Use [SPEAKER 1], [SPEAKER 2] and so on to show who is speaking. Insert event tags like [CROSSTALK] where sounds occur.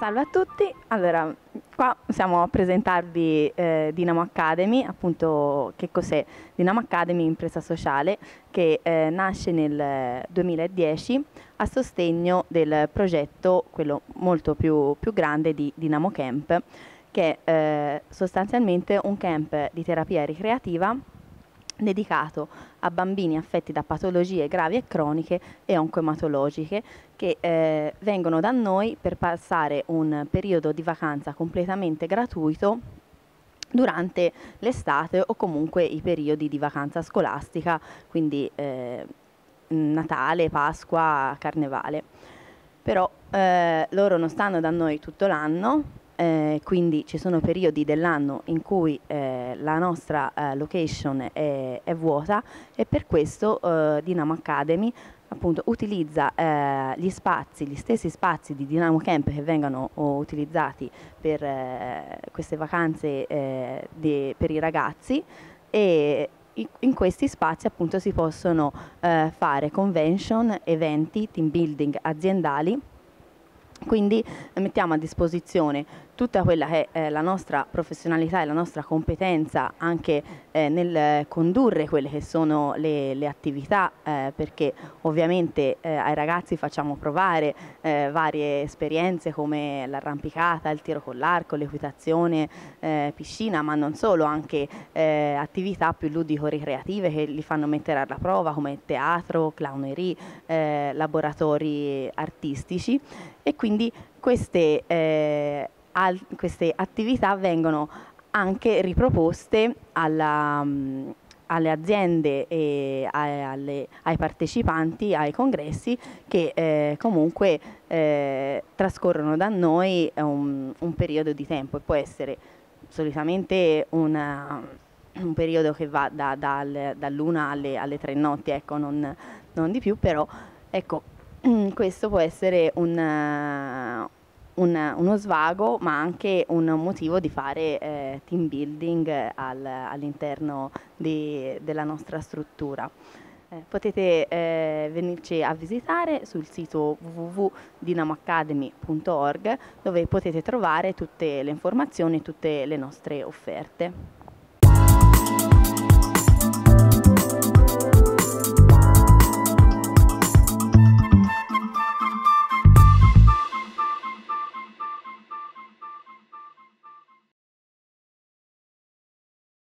[SPEAKER 1] Salve a tutti, allora qua siamo a presentarvi eh, Dinamo Academy, appunto che cos'è? Dinamo Academy impresa sociale che eh, nasce nel 2010 a sostegno del progetto, quello molto più, più grande di Dinamo Camp che è eh, sostanzialmente un camp di terapia ricreativa dedicato a bambini affetti da patologie gravi e croniche e oncoematologiche che eh, vengono da noi per passare un periodo di vacanza completamente gratuito durante l'estate o comunque i periodi di vacanza scolastica, quindi eh, Natale, Pasqua, Carnevale. Però eh, loro non stanno da noi tutto l'anno, eh, quindi ci sono periodi dell'anno in cui eh, la nostra eh, location è, è, vuota e per questo eh, Dynamo Academy appunto, utilizza eh, gli spazi, gli stessi spazi di Dynamo Camp che vengono eh, utilizzati per queste vacanze de, per i ragazzi e in questi spazi appunto si possono eh, fare convention, eventi, team building aziendali, quindi mettiamo a disposizione tutta quella che è eh, la nostra professionalità e la nostra competenza anche eh, nel condurre quelle che sono le, le attività eh, perché ovviamente eh, ai ragazzi facciamo provare eh, varie esperienze come l'arrampicata, il tiro con l'arco, l'equitazione, eh, piscina ma non solo, anche attività più ludico-ricreative che li fanno mettere alla prova come teatro, clownerie, laboratori artistici e quindi queste queste attività vengono anche riproposte alla, mm, alle aziende e alle, ai partecipanti ai congressi che eh, comunque eh, trascorrono da noi un, un, periodo di tempo e può essere solitamente una, un periodo che va da, da, dall'una alle, alle, tre notti, ecco, non, non di più, però ecco, [CLEARS THROAT] questo può essere un un, uno svago ma anche un motivo di fare eh, team building al, all'interno di, della nostra struttura. Eh, potete eh, venirci a visitare sul sito www.dinamoacademy.org dove potete trovare tutte le informazioni e tutte le nostre offerte.